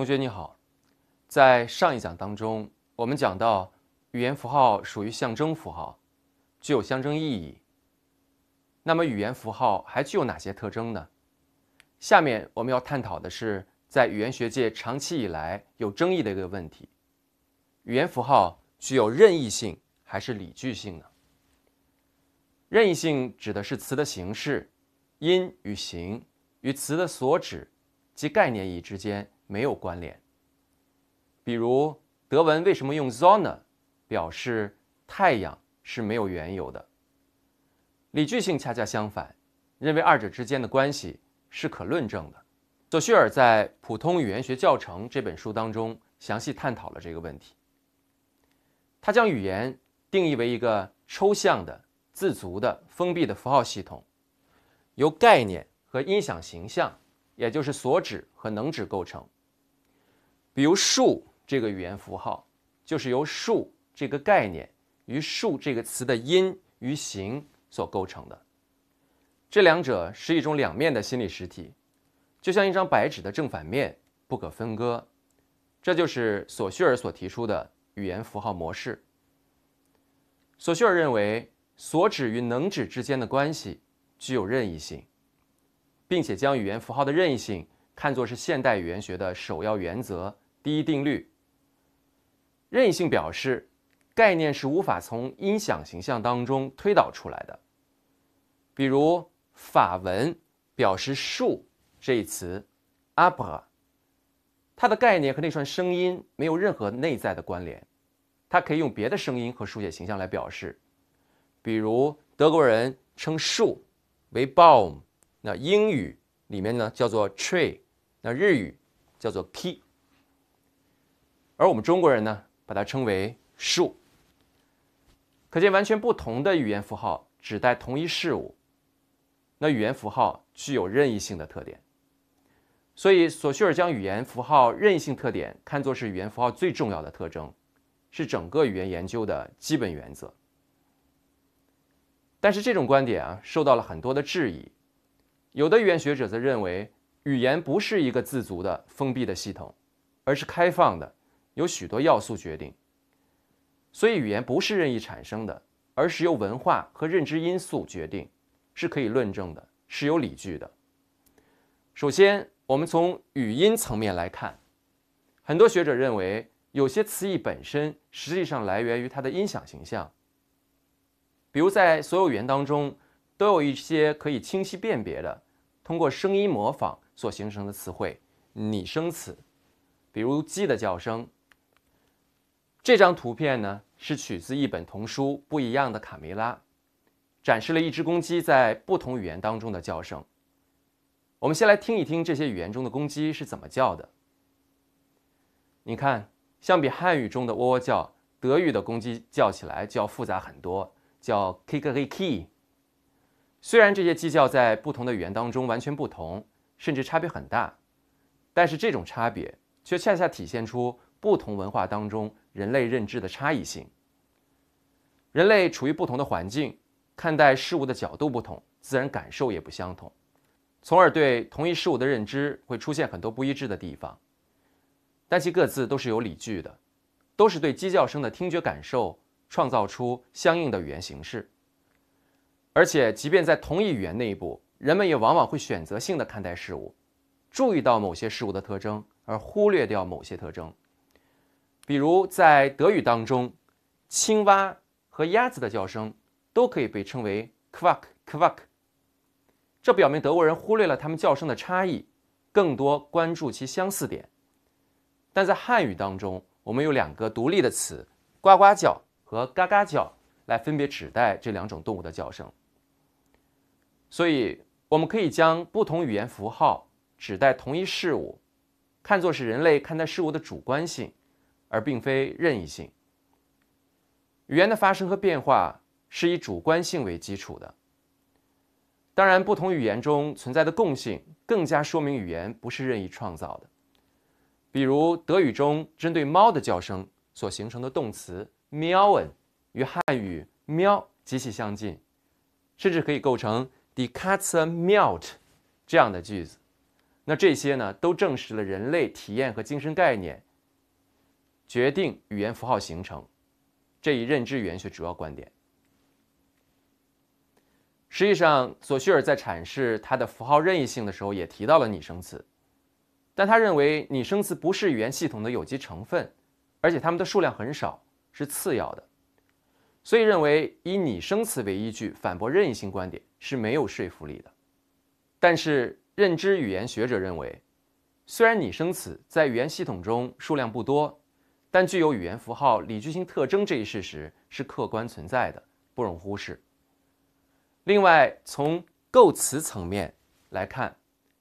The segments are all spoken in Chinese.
同学你好，在上一讲当中，我们讲到语言符号属于象征符号，具有象征意义。那么，语言符号还具有哪些特征呢？下面我们要探讨的是，在语言学界长期以来有争议的一个问题：语言符号具有任意性还是理据性呢？任意性指的是词的形式、音与形与词的所指及概念意义之间。没有关联，比如德文为什么用 “zona” 表示太阳是没有缘由的。理据性恰恰相反，认为二者之间的关系是可论证的。索绪尔在《普通语言学教程》这本书当中详细探讨了这个问题。他将语言定义为一个抽象的、自足的、封闭的符号系统，由概念和音响形象，也就是所指和能指构成。比如“数”这个语言符号，就是由“数”这个概念与“数”这个词的音与形所构成的。这两者是一种两面的心理实体，就像一张白纸的正反面不可分割。这就是索绪尔所提出的语言符号模式。索绪尔认为，所指与能指之间的关系具有任意性，并且将语言符号的任意性看作是现代语言学的首要原则。第一定律：任性表示概念是无法从音响形象当中推导出来的。比如法文表示“树”这一词 a b r 它的概念和那串声音没有任何内在的关联，它可以用别的声音和书写形象来表示。比如德国人称“树”为 “baum”，那英语里面呢叫做 “tree”，那日语叫做 k y 而我们中国人呢，把它称为树。可见，完全不同的语言符号指代同一事物，那语言符号具有任意性的特点。所以，索绪尔将语言符号任意性特点看作是语言符号最重要的特征，是整个语言研究的基本原则。但是，这种观点啊，受到了很多的质疑。有的语言学者则认为，语言不是一个自足的封闭的系统，而是开放的。有许多要素决定，所以语言不是任意产生的，而是由文化和认知因素决定，是可以论证的，是有理据的。首先，我们从语音层面来看，很多学者认为，有些词义本身实际上来源于它的音响形象。比如，在所有语言当中，都有一些可以清晰辨别的、通过声音模仿所形成的词汇，拟声词，比如鸡的叫声。这张图片呢是取自一本童书《不一样的卡梅拉》，展示了一只公鸡在不同语言当中的叫声。我们先来听一听这些语言中的公鸡是怎么叫的。你看，相比汉语中的喔喔叫，德语的公鸡叫起来就要复杂很多，叫 k i k a k i k i 虽然这些鸡叫在不同的语言当中完全不同，甚至差别很大，但是这种差别却恰恰体现出。不同文化当中，人类认知的差异性。人类处于不同的环境，看待事物的角度不同，自然感受也不相同，从而对同一事物的认知会出现很多不一致的地方。但其各自都是有理据的，都是对鸡叫声的听觉感受创造出相应的语言形式。而且，即便在同一语言内部，人们也往往会选择性的看待事物，注意到某些事物的特征，而忽略掉某些特征。比如，在德语当中，青蛙和鸭子的叫声都可以被称为 “quack quack”，这表明德国人忽略了它们叫声的差异，更多关注其相似点。但在汉语当中，我们有两个独立的词“呱呱叫”和“嘎嘎叫”来分别指代这两种动物的叫声。所以，我们可以将不同语言符号指代同一事物，看作是人类看待事物的主观性。而并非任意性。语言的发生和变化是以主观性为基础的。当然，不同语言中存在的共性更加说明语言不是任意创造的。比如德语中针对猫的叫声所形成的动词 “miauen” 与汉语“喵”极其相近，甚至可以构成 “die Katze miaut” 这样的句子。那这些呢，都证实了人类体验和精神概念。决定语言符号形成这一认知语言学主要观点。实际上，索绪尔在阐释他的符号任意性的时候，也提到了拟声词，但他认为拟声词不是语言系统的有机成分，而且它们的数量很少，是次要的，所以认为以拟声词为依据反驳任意性观点是没有说服力的。但是，认知语言学者认为，虽然拟声词在语言系统中数量不多，但具有语言符号理据性特征这一事实是客观存在的，不容忽视。另外，从构词层面来看，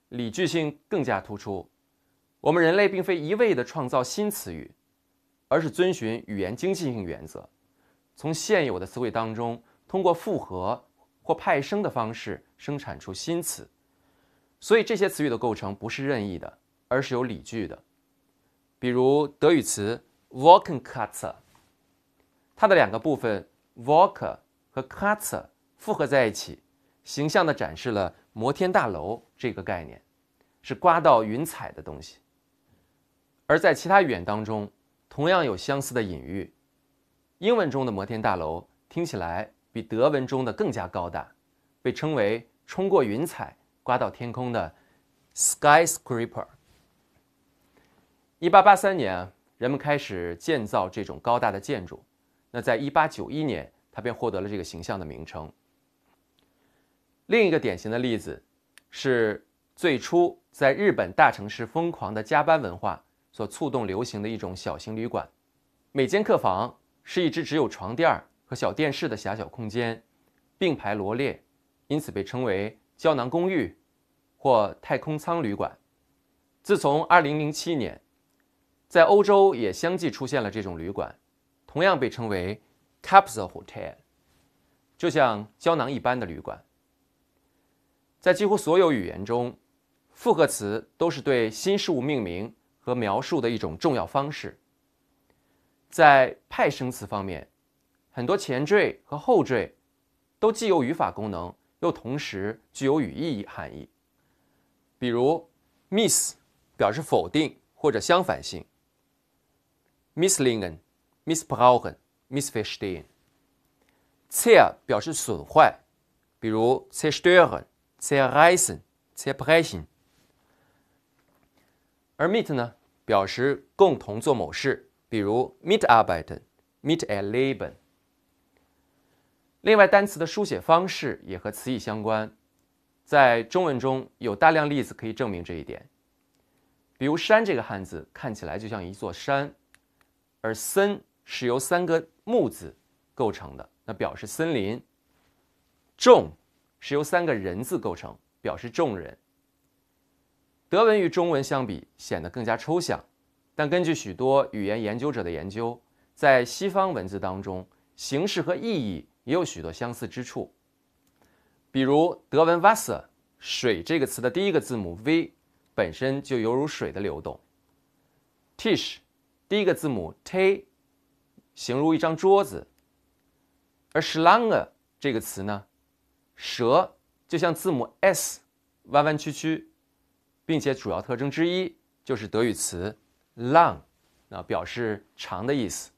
理据性更加突出。我们人类并非一味地创造新词语，而是遵循语言经济性原则，从现有的词汇当中，通过复合或派生的方式生产出新词。所以，这些词语的构成不是任意的，而是有理据的。比如德语词。Wolkenkatz，它的两个部分 “Wolke” 和 “Katz” 复合在一起，形象地展示了摩天大楼这个概念，是刮到云彩的东西。而在其他语言当中，同样有相似的隐喻。英文中的摩天大楼听起来比德文中的更加高大，被称为“冲过云彩、刮到天空”的 “Skyscraper”。一八八三年。人们开始建造这种高大的建筑，那在1891年，它便获得了这个形象的名称。另一个典型的例子是最初在日本大城市疯狂的加班文化所触动流行的一种小型旅馆，每间客房是一只只有床垫和小电视的狭小空间，并排罗列，因此被称为胶囊公寓或太空舱旅馆。自从2007年。在欧洲也相继出现了这种旅馆，同样被称为 “capsule hotel”，就像胶囊一般的旅馆。在几乎所有语言中，复合词都是对新事物命名和描述的一种重要方式。在派生词方面，很多前缀和后缀都既有语法功能，又同时具有语义含义。比如 “miss” 表示否定或者相反性。Misslingen, missbrauchen, missverstehen. Zer 表示损坏，比如 zerstören, zerreißen, zerbrechen。而 meet 呢，表示共同做某事，比如 meet r b e i t meet a leben。另外，单词的书写方式也和词义相关，在中文中有大量例子可以证明这一点，比如“山”这个汉字看起来就像一座山。而森是由三个木字构成的，那表示森林。众是由三个人字构成，表示众人。德文与中文相比显得更加抽象，但根据许多语言研究者的研究，在西方文字当中，形式和意义也有许多相似之处。比如德文 wasser 水这个词的第一个字母 v 本身就犹如水的流动。tisch 第一个字母 T 形如一张桌子，而 schlang 这个词呢，蛇就像字母 S 弯弯曲曲，并且主要特征之一就是德语词 long，那表示长的意思。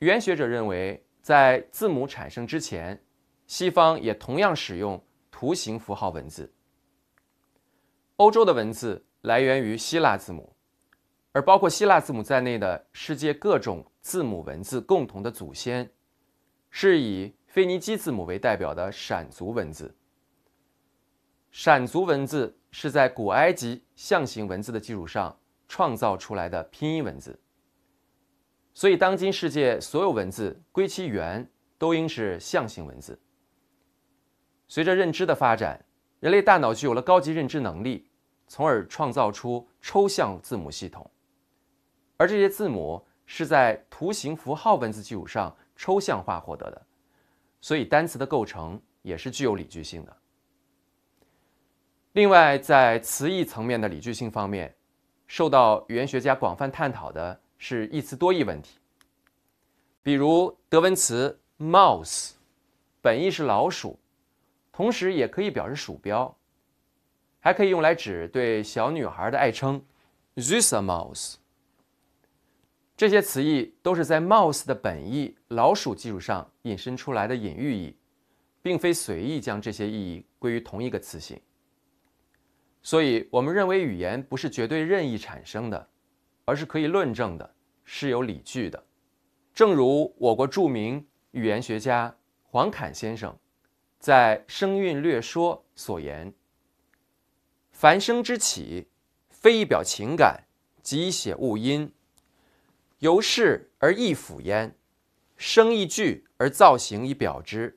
语言学者认为，在字母产生之前，西方也同样使用图形符号文字。欧洲的文字来源于希腊字母。而包括希腊字母在内的世界各种字母文字共同的祖先，是以腓尼基字母为代表的闪族文字。闪族文字是在古埃及象形文字的基础上创造出来的拼音文字。所以，当今世界所有文字归其源，都应是象形文字。随着认知的发展，人类大脑具有了高级认知能力，从而创造出抽象字母系统。而这些字母是在图形符号文字基础上抽象化获得的，所以单词的构成也是具有理据性的。另外，在词义层面的理据性方面，受到语言学家广泛探讨的是一词多义问题。比如德文词 “mouse”，本意是老鼠，同时也可以表示鼠标，还可以用来指对小女孩的爱称 z u s a m o u s e 这些词义都是在 “mouse” 的本意“老鼠”基础上引申出来的隐喻义，并非随意将这些意义归于同一个词性。所以，我们认为语言不是绝对任意产生的，而是可以论证的，是有理据的。正如我国著名语言学家黄侃先生在《声韵略说》所言：“凡声之起，非一表情感，即写物音。”由是而意辅焉，生意具而造型以表之，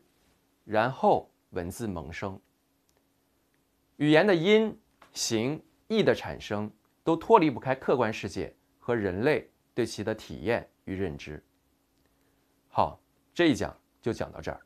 然后文字萌生。语言的音、形、意的产生，都脱离不开客观世界和人类对其的体验与认知。好，这一讲就讲到这儿。